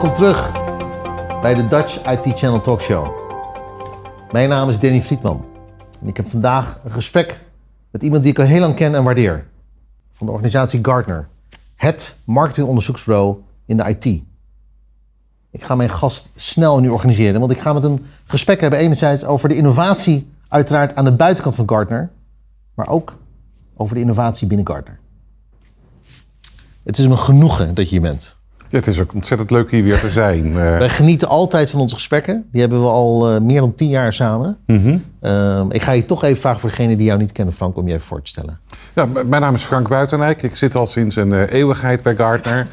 Welkom terug bij de Dutch IT Channel Talk Show. Mijn naam is Danny Friedman en ik heb vandaag een gesprek met iemand die ik al heel lang ken en waardeer. Van de organisatie Gartner, het marketingonderzoeksbureau in de IT. Ik ga mijn gast snel nu organiseren, want ik ga met hem gesprek hebben enerzijds over de innovatie uiteraard aan de buitenkant van Gartner, maar ook over de innovatie binnen Gartner. Het is me genoegen dat je hier bent het is ook ontzettend leuk hier weer te zijn. Uh... Wij genieten altijd van onze gesprekken. Die hebben we al eh, meer dan tien jaar samen. Mhm. Ehm, ik ga je toch even vragen voor degenen die jou niet kennen, Frank, om je even voor te stellen. Ja, mijn naam is Frank Buitenijk. Ik zit al sinds een eh, eeuwigheid bij Gartner.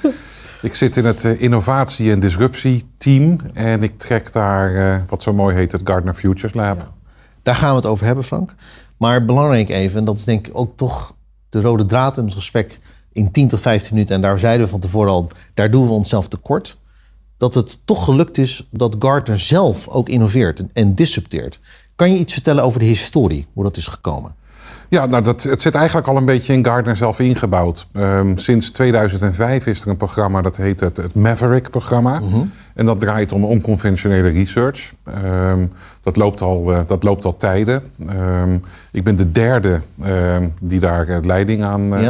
ik zit in het innovatie- en disruptie-team En ik trek daar, wat zo mooi heet, het Gartner Futures Lab. Daar gaan we het over hebben, Frank. Maar belangrijk even, en dat is denk ik ook toch de rode draad in het gesprek in 10 tot 15 minuten, en daar zeiden we van tevoren al, daar doen we onszelf tekort. Dat het toch gelukt is dat Gartner zelf ook innoveert en disrupteert. Kan je iets vertellen over de historie, hoe dat is gekomen? Ja, nou dat, het zit eigenlijk al een beetje in Gardner zelf ingebouwd. Ehm, sinds 2005 is er een programma dat heet het, het Maverick-programma. Mhm. En dat draait om onconventionele research. Ehm, dat, loopt al, eh, dat loopt al tijden. Ehm, ik ben de derde die daar eh, leiding aan uh,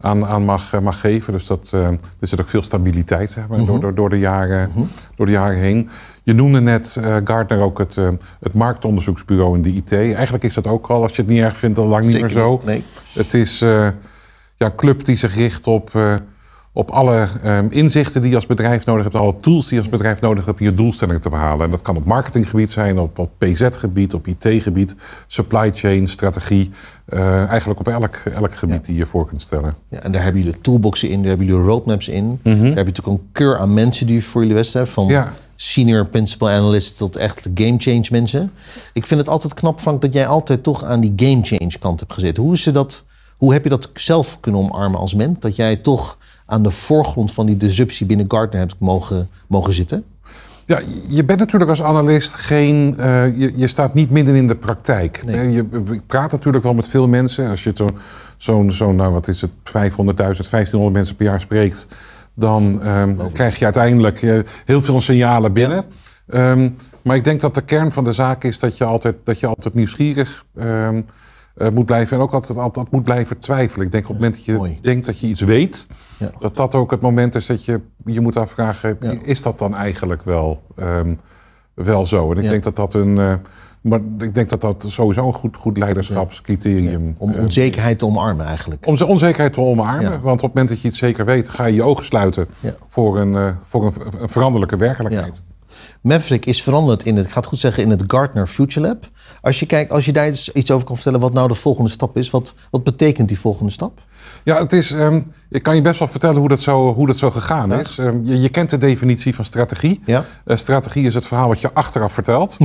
aan, aan mag, eh, mag geven. Dus dat, uh, er zit ook veel stabiliteit zeg maar, door, mhm. door, de jaren, mhm. door de jaren heen. Je noemde net uh, Gartner ook het, het marktonderzoeksbureau in de IT. Eigenlijk is dat ook al, als je het niet erg vindt, al lang niet meer zo. nee. Het is ja, een club die zich richt op op alle ehm, inzichten die je als bedrijf nodig hebt, alle tools die je als bedrijf nodig hebt om je doelstellingen te behalen. En dat kan op marketinggebied zijn, op, op PZ-gebied, op IT-gebied, supply chain, strategie. Eh, eigenlijk op elk, elk gebied die je voor kunt stellen. Ja, en daar hebben jullie toolboxen in, daar hebben jullie roadmaps in. Mhm. Daar heb je natuurlijk een keur aan mensen die voor jullie best hebben. Van senior principal analyst tot echt game change mensen. Ik vind het altijd knap, Frank, dat jij altijd toch aan die game change kant hebt gezeten. Hoe, is dat, hoe heb je dat zelf kunnen omarmen als mens? Dat jij toch aan de voorgrond van die disruptie binnen Gartner hebt mogen, mogen zitten? Ja, je bent natuurlijk als analist geen. Eh, je, je, staat niet midden in de praktijk. Nee. Je, praat natuurlijk wel met veel mensen. Als je zo'n, zo zo, nou wat is het, 500.000, 1500 mensen per jaar spreekt. dan ehm, krijg je uiteindelijk eh, heel veel signalen binnen. Ehm, maar ik denk dat de kern van de zaak is dat je altijd, dat je altijd nieuwsgierig ehm, uh, moet blijven. En ook altijd, moet blijven twijfelen. Ik denk op het moment dat je denkt dat je iets weet, dat dat ook het moment is dat je je moet afvragen: is dat dan eigenlijk wel, ehm, wel zo? En ik denk dat dat een. Eh, maar ik denk dat dat sowieso een goed, goed leiderschapscriterium is. Om eh, onzekerheid te omarmen eigenlijk. Om onzekerheid te omarmen. Want op het moment dat je iets zeker weet, ga je je ogen sluiten voor, een, voor een veranderlijke werkelijkheid. Maverick is veranderd in het, ik ga het goed zeggen, in het Gartner Future Lab. Als je, kijkt, als je daar iets over kan vertellen, wat nou de volgende stap is, wat, wat betekent die volgende stap? Ja, het is, ehm, ik kan je best wel vertellen hoe dat zo, hoe dat zo gegaan is. Ehm, je, kent de definitie van strategie. Ja. Eh, strategie is het verhaal wat je achteraf vertelt.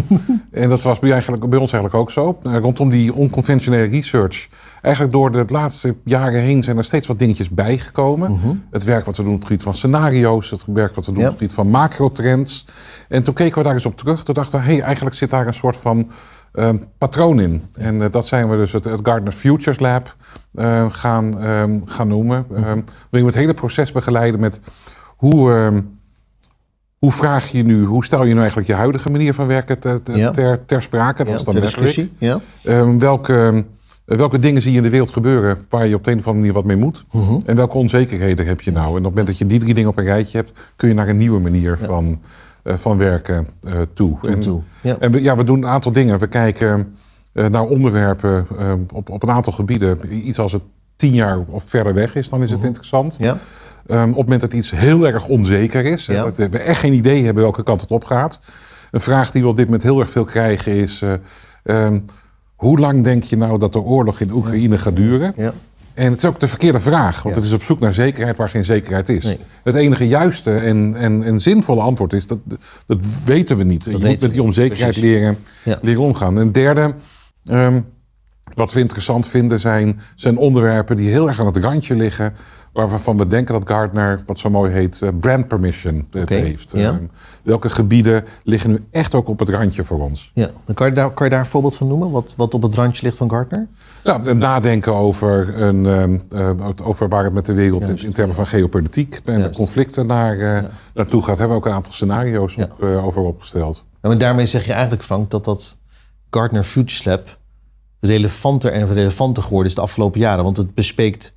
en dat was bij, eigenlijk, bij ons eigenlijk ook zo. Eh, rondom die onconventionele research. Eigenlijk door de laatste jaren heen zijn er steeds wat dingetjes bijgekomen. Mhm. Het werk wat we doen op het gebied van scenario's, het werk wat we doen op het gebied van macrotrends. En toen keken we daar eens op terug. Toen dachten we, hey, eigenlijk zit daar een soort van ehm, patroon in. En eh, dat zijn we dus het, het Gardner Futures Lab ehm, gaan, ehm, gaan noemen. waarin we het hele proces begeleiden met hoe, hoe vraag je nu, hoe stel je nu eigenlijk je huidige manier van werken te, ter, ter, sprake? Dat is dan de discussie. welke. Eh, welke dingen zie je in de wereld gebeuren waar je op de een of andere manier wat mee moet? Mhm. En welke onzekerheden heb je nou? En op het moment dat je die drie dingen op een rijtje hebt, kun je naar een nieuwe manier van eh, van werken eh, toe. toe, en, toe. Ja. en we, ja, we doen een aantal dingen. We kijken eh, naar onderwerpen op, op een aantal gebieden. Iets als het tien jaar of verder weg is, dan is het mhm. interessant. Ja. Ehm, op het moment dat iets heel erg onzeker is, ja. dat we echt geen idee hebben welke kant het op gaat. Een vraag die we op dit moment heel erg veel krijgen is: ehm, hoe lang denk je nou dat de oorlog in Oekraïne gaat duren? Ja. En het is ook de verkeerde vraag, want het is op zoek naar zekerheid waar geen zekerheid is. Het enige juiste en, en, en zinvolle antwoord is, dat, dat weten we niet. je moet met die onzekerheid leren, leren, omgaan. En derde, ehm, wat we interessant vinden zijn, zijn onderwerpen die heel erg aan het randje liggen. Waarvan we denken dat Gartner, wat zo mooi heet, eh, brand permission eh, heeft. Ehm, welke gebieden liggen nu echt ook op het randje voor ons? Ja, dan kan, je daar, kan je daar een voorbeeld van noemen? Wat, wat op het randje ligt van Gartner? Nou, nadenken over, een, ehm, ehm, over waar het met de wereld Juist. in, termen van geopolitiek en de conflicten naar, eh, naartoe gaat. Hebben we ook een aantal scenario's over opgesteld. En daarmee zeg je eigenlijk, Frank, dat dat Gartner Future Lab relevanter en relevanter geworden is de afgelopen jaren. Want het bespreekt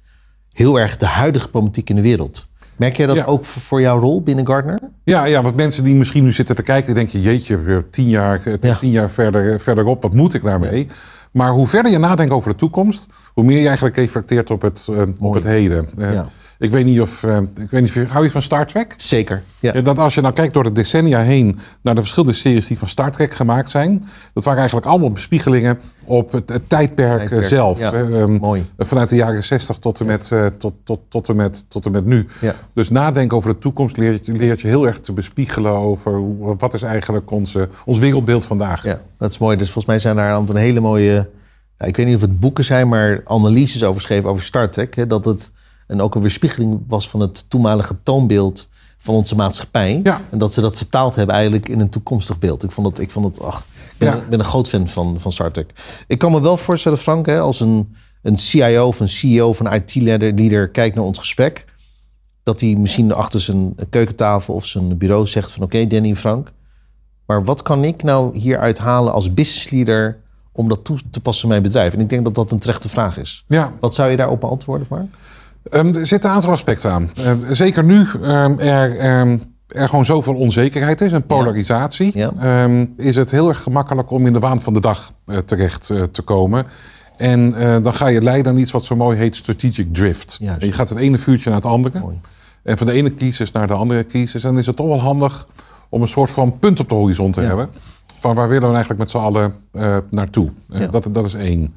heel erg de huidige problematiek in de wereld. Merk jij dat ook voor jouw rol binnen Gartner? Ja, ja, want mensen die misschien nu zitten te kijken, denken je, jeetje, tien jaar, tien jaar verder, verderop, wat moet ik daarmee? Maar hoe verder je nadenkt over de toekomst, hoe meer je eigenlijk reflecteert op het, eh, op het heden. Eh, ik weet niet of. Eh, ik weet niet, hou je van Star Trek? Zeker. Ja. Dat als je nou kijkt door de decennia heen naar de verschillende series die van Star Trek gemaakt zijn. Dat waren eigenlijk allemaal bespiegelingen op het, eh, tijdperk, zelf. Eh, ehm, mooi. Vanuit de jaren 60 tot en met, tot, tot, tot en met, tot en met nu. Ja. Dus nadenken over de toekomst leert, je heel erg te bespiegelen over wat is eigenlijk onze, ons wereldbeeld vandaag. Ja, dat is mooi. Dus volgens mij zijn daar een hele mooie. ik weet niet of het boeken zijn, maar analyses over geschreven over Star Trek. Hè, dat het en ook een weerspiegeling was van het toenmalige toonbeeld van onze maatschappij. En dat ze dat vertaald hebben eigenlijk in een toekomstig beeld. Ik vond dat, ik vond dat ach, ik ben, een groot fan van, van Trek. Ik kan me wel voorstellen, Frank, hè, als een, een CIO of een CEO van een it er kijkt naar ons gesprek, dat hij misschien achter zijn keukentafel of zijn bureau zegt van oké, Danny, Frank, maar wat kan ik nou hieruit halen als business leader om dat toe te passen in mijn bedrijf? En ik denk dat dat een terechte vraag is. Ja. Wat zou je daarop beantwoorden, Frank? Ehm, er zitten een aantal aspecten aan. Ehm, zeker nu ehm, er, er gewoon zoveel onzekerheid is en polarisatie, is het heel erg gemakkelijk om in de waan van de dag eh, terecht eh, te komen. En eh, dan ga je leiden aan iets wat zo mooi heet strategic drift. je gaat het ene vuurtje naar het andere. En van de ene kiezers naar de andere kiezers. En dan is het toch wel handig om een soort van punt op de horizon te hebben. Van waar willen we eigenlijk met z'n allen naartoe? dat, dat is één.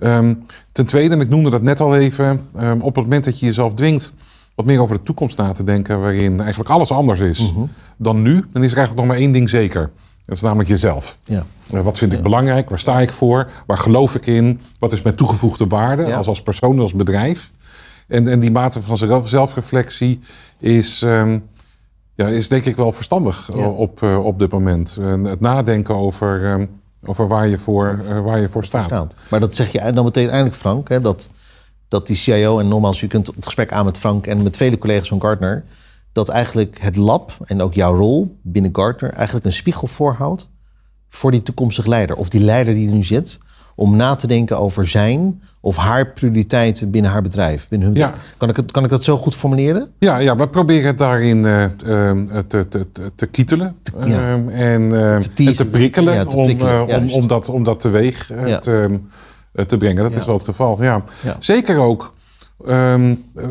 Ehm, ten tweede, en ik noemde dat net al even, ehm, op het moment dat je jezelf dwingt wat meer over de toekomst na te denken, waarin eigenlijk alles anders is mhm. dan nu, dan is er eigenlijk nog maar één ding zeker. Dat is namelijk jezelf. Ja. Eh, wat vind ik belangrijk? Waar sta ik voor? Waar geloof ik in? Wat is mijn toegevoegde waarde als, als persoon en als bedrijf? En, en die mate van zelfreflectie is, ehm, ja, is denk ik wel verstandig op, eh, op dit moment. het nadenken over over waar je voor, eh, waar je voor staat. Maar dat zeg je dan meteen eindelijk, Frank, hè, dat, dat die CIO, en nogmaals, je kunt het gesprek aan met Frank en met vele collega's van Gartner, dat eigenlijk het lab en ook jouw rol binnen Gartner eigenlijk een spiegel voorhoudt voor die toekomstige leider. Of die leider die er nu zit, om na te denken over zijn of haar prioriteiten binnen haar bedrijf, binnen hun kan, ik het, kan ik dat zo goed formuleren? Ja, ja we proberen het daarin uh, te, te, te, kietelen ehm, ehm, en, te te prikkelen, ja, Om, eh, om, dat, om dat teweeg eh, te, te, brengen. Dat is wel het geval, ja. Zeker ook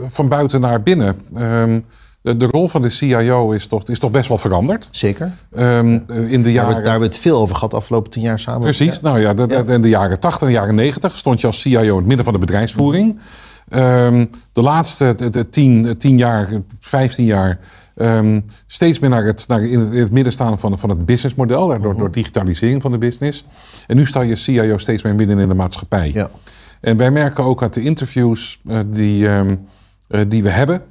van buiten naar binnen. Eh, de, rol van de CIO is toch, is toch best wel veranderd. Zeker. Um, in de jaren... Daar, hebben we het veel over gehad de afgelopen tien jaar samen. Precies. Nou ja, dat, in de jaren 80 en de jaren 90 stond je als CIO in het midden van de bedrijfsvoering. Ehm, de laatste 10 tien, jaar, 15 jaar. Ehm, steeds meer naar het, naar in, het, midden staan van, van het businessmodel, daardoor, door mhm. digitalisering van de business. En nu sta je CIO steeds meer midden in de maatschappij. Ja. En wij merken ook uit de interviews eh, die, eh, die we hebben.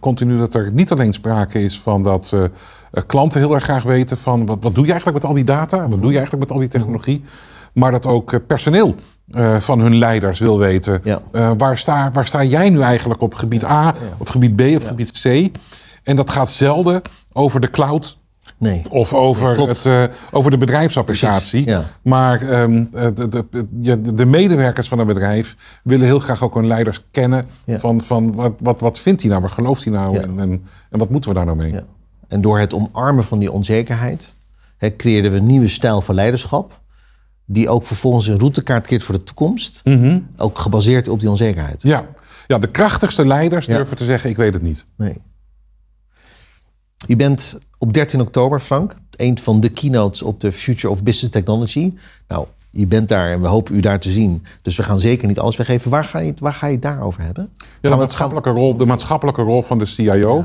continu ehm, dat er niet alleen sprake is van dat eh, eh, klanten heel erg graag weten van wat, wat doe je eigenlijk met al die data, wat doe je eigenlijk met al die technologie, maar dat ook personeel van hun leiders wil weten. waar, sta, waar sta jij nu eigenlijk op gebied A, of gebied B of gebied C? En dat gaat zelden over de cloud Nee. Of over, het, eh, over de bedrijfsapplicatie. Maar de, ehm, de, de, medewerkers van een bedrijf willen heel graag ook hun leiders kennen. Van, van wat, wat, wat vindt hij nou, waar gelooft hij nou en, en, en, wat moeten we daar nou mee? En door het omarmen van die onzekerheid he, creëerden we een nieuwe stijl van leiderschap. Die ook vervolgens een routekaart keert voor de toekomst. Mhm. Ook gebaseerd op die onzekerheid. Ja, ja de krachtigste leiders durven te zeggen: Ik weet het niet. Nee. Je bent op 13 oktober, Frank, een van de keynotes op de Future of Business Technology. Nou, je bent daar en we hopen u daar te zien. Dus we gaan zeker niet alles weggeven. Waar ga je, waar ga je het daarover hebben? Ja, de, maatschappelijke rol, de maatschappelijke rol van de CIO.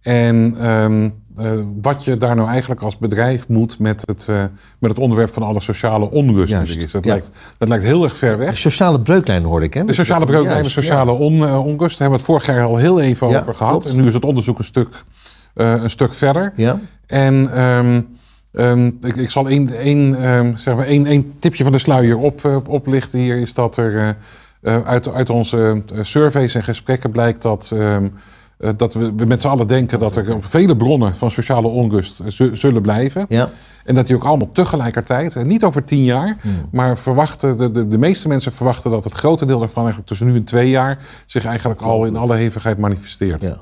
En ehm, eh, wat je daar nou eigenlijk als bedrijf moet met het, eh, met het onderwerp van alle sociale onrust die er is. Dat, ja. lijkt, dat lijkt heel erg ver weg. De sociale breuklijn hoorde ik. Hè? De sociale breuklijn, de sociale eh, onrust. Daar hebben we het vorig jaar al heel even over gehad. En nu is het onderzoek een stuk eh, een stuk verder. Ja. En ehm, ehm, ik, ik, zal één, ehm, zeg maar tipje van de sluier op, eh, oplichten hier. Is dat er eh, uit, uit onze surveys en gesprekken blijkt dat... dat we, we met z'n allen denken dat er vele bronnen van sociale onrust zullen blijven. Ja. En dat die ook allemaal tegelijkertijd, niet over tien jaar, hmm. maar verwachten, de, de, de, meeste mensen verwachten dat het grote deel daarvan eigenlijk tussen nu en twee jaar zich eigenlijk al in alle hevigheid manifesteert. Ja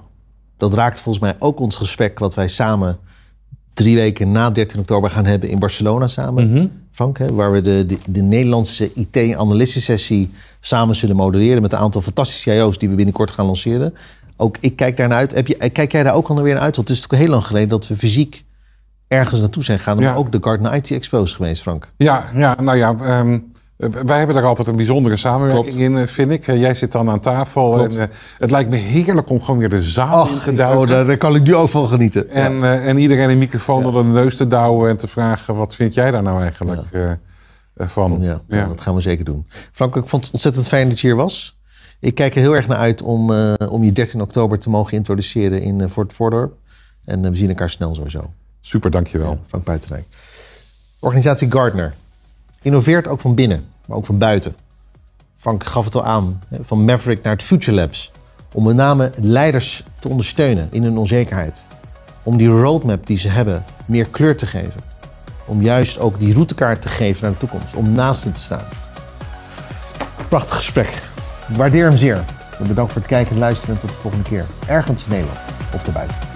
dat raakt volgens mij ook ons gesprek wat wij samen drie weken na 13 oktober gaan hebben in Barcelona samen. Mhm. Frank, waar we de, de, de Nederlandse it sessie samen zullen modereren met een aantal fantastische CIO's die we binnenkort gaan lanceren. Ook ik kijk daar naar uit. Heb je, eh, kijk jij daar ook al weer uit? Want het is natuurlijk heel lang geleden dat we fysiek ergens naartoe zijn gegaan. Maar ook de Gartner IT Expo's geweest, Frank. Ja, ja nou ja. Ehm, eh, wij hebben daar altijd een bijzondere samenwerking in, eh, vind ik. Eh, jij zit dan aan tafel. En, het lijkt me heerlijk om gewoon weer de zaal te duwen. daar, kan ik nu ook van genieten. En, en iedereen een microfoon ja. door de neus te douwen en te vragen: wat vind jij daar nou eigenlijk van? Ja, dat gaan we zeker doen. Frank, ik vond het ontzettend fijn dat je hier was. Ik kijk er heel erg naar uit om, om je 13 oktober te mogen introduceren in Fort Voordorp. En we zien elkaar snel sowieso. Super, dankjewel. Frank Buitenrijk. Organisatie Gardner innoveert ook van binnen, maar ook van buiten. Frank gaf het al aan, van Maverick naar het Future Labs. Om met name leiders te ondersteunen in hun onzekerheid. Om die roadmap die ze hebben meer kleur te geven. Om juist ook die routekaart te geven naar de toekomst. Om naast hen te staan. Prachtig gesprek. Ik waardeer hem zeer. Bedankt voor het kijken en luisteren en tot de volgende keer. Ergens in Nederland of daarbuiten.